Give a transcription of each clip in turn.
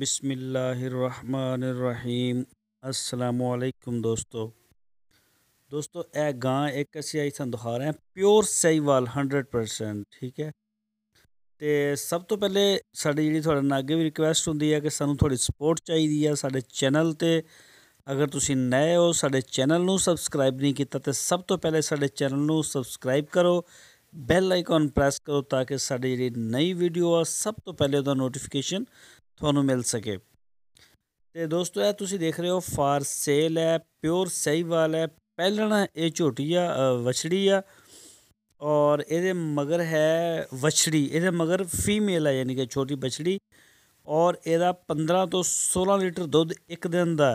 बिसमीम असलकम दोस्तों दोस्तों ए गां एक असी आई संदुहार है प्योर सहीवाल हंड्रड परसेंट ठीक है तो सब तो पहले साड़ी जी थोड़े अगे भी रिक्वेस्ट होंगी है कि सू थोड़ी सपोर्ट चाहिए है साढ़े चैनल पर अगर तुम नए हो साडे चैनल में सबसक्राइब नहीं किया तो सब तो पहले साढ़े चैनल में सबसक्राइब करो बैल आइकॉन प्रेस करो ताकि साड़ी जी नई वीडियो आ सब तो पहले नोटिफिकेशन ਤੁਹਾਨੂੰ ਮਿਲ ਸਕੇ ਤੇ ਦੋਸਤੋ ਇਹ ਤੁਸੀਂ ਦੇਖ ਰਹੇ ਹੋ ਫਾਰ ਸੇਲ ਹੈ ਪਿਓਰ ਸਹੀਵਾਲ ਹੈ ਪਹਿਲਣਾ ਇਹ ਝੋਟੀ ਆ ਵਛੜੀ ਆ ਔਰ ਇਹਦੇ ਮਗਰ ਹੈ ਵਛੜੀ ਇਹਦੇ ਮਗਰ ਫੀਮੇਲ ਹੈ ਯਾਨੀ ਕਿ ਛੋਟੀ ਬਛੜੀ ਔਰ ਇਹਦਾ 15 ਤੋਂ 16 ਲੀਟਰ ਦੁੱਧ ਇੱਕ ਦਿਨ ਦਾ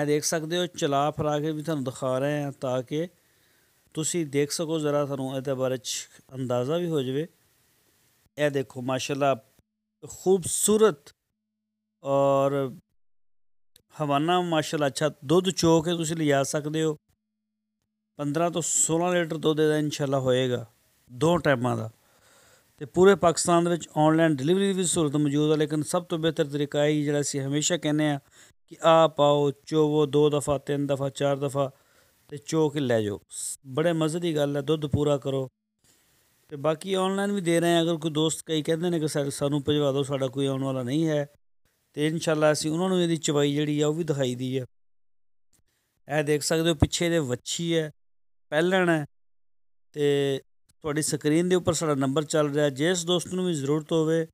ਇਹ ਦੇਖ ਸਕਦੇ ਹੋ ਚਲਾ ਫਰਾ ਕੇ ਵੀ ਤੁਹਾਨੂੰ ਦਿਖਾ ਰਹੇ ਹਾਂ ਤਾਂ ਕਿ ਤੁਸੀਂ ਦੇਖ ਸਕੋ ਜ਼ਰਾ ਤੁਹਾਨੂੰ ਇਹਦੇ ਬਾਰੇ ਅੰਦਾਜ਼ਾ ਵੀ ਹੋ ਜਾਵੇ ਇਹ ਦੇਖੋ ਮਾਸ਼ਾਅੱਲਾ ਖੂਬਸੂਰਤ ਔਰ ਹਵਾਨਾ ਮਾਸ਼ਾਅੱਲਾ ਅੱਛਾ ਦੁੱਧ ਚੋ ਕੇ ਤੁਸੀਂ ਲਿਆ ਸਕਦੇ ਹੋ 15 ਤੋਂ 16 ਲੀਟਰ ਦੁੱਧ ਦਾ ਇਨਸ਼ਾਅੱਲਾ ਹੋਏਗਾ ਦੋ ਟਾਈਮਾਂ ਦਾ ਤੇ ਪੂਰੇ ਪਾਕਿਸਤਾਨ ਦੇ ਵਿੱਚ ਆਨਲਾਈਨ ਡਿਲੀਵਰੀ ਦੀ ਵੀ ਸਹੂਲਤ ਮੌਜੂਦ ਹੈ ਲੇਕਿਨ ਸਭ ਤੋਂ ਬਿਹਤਰ ਤਰੀਕਾ ਹੈ ਜਿਹੜਾ ਅਸੀਂ ਹਮੇਸ਼ਾ ਕਹਿੰਦੇ ਆ ਕਿ ਆ ਪਾਓ ਚੋਵੋ ਦੋ ਦਫਾ ਤਿੰਨ ਦਫਾ ਚਾਰ ਦਫਾ ਤੇ ਚੋ ਕੇ ਲੈ ਜਾਓ ਬੜੇ ਮਜ਼ੇ ਦੀ ਗੱਲ ਹੈ ਦੁੱਧ ਪੂਰਾ ਕਰੋ ਤੇ ਬਾਕੀ ਆਨਲਾਈਨ ਵੀ ਦੇ ਰਹੇ ਆ ਅਗਰ ਕੋਈ ਦੋਸਤ ਕਈ ਕਹਿੰਦੇ ਨੇ ਕਿ ਸਾਨੂੰ ਭਜਵਾ ਦਿਓ ਸਾਡਾ ਕੋਈ ਆਉਣ ਵਾਲਾ ਨਹੀਂ ਹੈ ਤੇ ਇਨਸ਼ਾਅੱਲਾ ਅਸੀਂ ਉਹਨਾਂ ਨੂੰ ਇਹਦੀ ਚਵਾਈ ਜਿਹੜੀ ਆ ਉਹ ਵੀ ਦਿਖਾਈ ਦੀ ਹੈ ਇਹ ਦੇਖ ਸਕਦੇ ਹੋ ਪਿੱਛੇ ਦੇ ਵੱਛੀ ਹੈ ਪਹਿਲਣ ਹੈ ਤੇ ਤੁਹਾਡੀ ਸਕਰੀਨ ਦੇ ਉੱਪਰ ਸਾਡਾ ਨੰਬਰ ਚੱਲ ਰਿਹਾ ਜਿਸ ਦੋਸਤ ਨੂੰ ਵੀ ਜ਼ਰੂਰਤ ਹੋਵੇ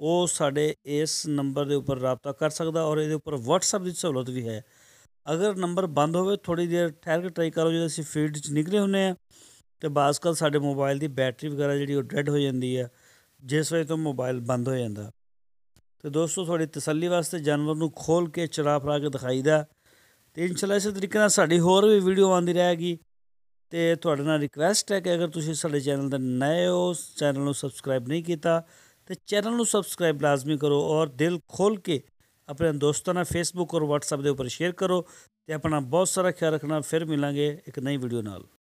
ਉਹ ਸਾਡੇ ਇਸ ਨੰਬਰ ਦੇ ਉੱਪਰ رابطہ ਕਰ ਸਕਦਾ ਔਰ ਇਹਦੇ ਉੱਪਰ WhatsApp ਦੀ ਸਹੂਲਤ ਵੀ ਹੈ ਅਗਰ ਨੰਬਰ ਬੰਦ ਹੋਵੇ ਥੋੜੀ ਦੇਰ ਠਹਿਰ ਕੇ ਟਰਾਈ ਕਰੋ ਜਦੋਂ ਅਸੀਂ ਫੀਲਡ 'ਚ ਨਿਕਲੇ ਹੁੰਨੇ ਆ ਤੇ ਬਾਸਕਲ ਸਾਡੇ ਮੋਬਾਈਲ ਦੀ ਬੈਟਰੀ ਵਗੈਰਾ ਜਿਹੜੀ ਉਹ ਡੈਡ ਹੋ ਜਾਂਦੀ ਆ ਜਿਸ ਵਜ੍ਹਾ ਤੋਂ ਮੋਬਾਈਲ ਬੰਦ ਹੋ ਜਾਂਦਾ ਤੇ ਦੋਸਤੋ ਤੁਹਾਡੀ ਤਸੱਲੀ ਵਾਸਤੇ ਜਾਨਵਰ ਨੂੰ ਖੋਲ ਕੇ ਚਰਾ ਫਰਾ ਕੇ ਦਿਖਾਈਦਾ ਤੇ ਇਨਸ਼ਾਅੱਲਾ ਇਸੇ ਤਰੀਕੇ ਨਾਲ ਸਾਡੀ ਹੋਰ ਵੀ ਵੀਡੀਓ ਆਉਂਦੀ ਰਹੇਗੀ ਤੇ ਤੁਹਾਡੇ ਨਾਲ ਰਿਕਵੈਸਟ ਹੈ ਕਿ ਅਗਰ ਤੁਸੀਂ ਸਾਡੇ ਚੈਨਲ ਦੇ ਨਏ ਹੋ ਚੈਨਲ ਨੂੰ ਸਬਸਕ੍ਰਾਈਬ ਨਹੀਂ ਕੀਤਾ ਤੇ ਚੈਨਲ ਨੂੰ ਸਬਸਕ੍ਰਾਈਬ ਲਾਜ਼ਮੀ ਕਰੋ ਔਰ ਦਿਲ ਖੋਲ ਕੇ ਆਪਣੇ ਦੋਸਤਾਂ ਨਾਲ ਫੇਸਬੁੱਕ ਔਰ ਵਟਸਐਪ ਦੇ ਉੱਪਰ ਸ਼ੇਅਰ ਕਰੋ ਤੇ ਆਪਣਾ ਬਹੁਤ ਸਾਰਾ ਖਿਆਲ ਰੱਖਣਾ ਫਿਰ ਮਿਲਾਂਗੇ ਇੱਕ ਨਈ ਵੀਡੀਓ ਨਾਲ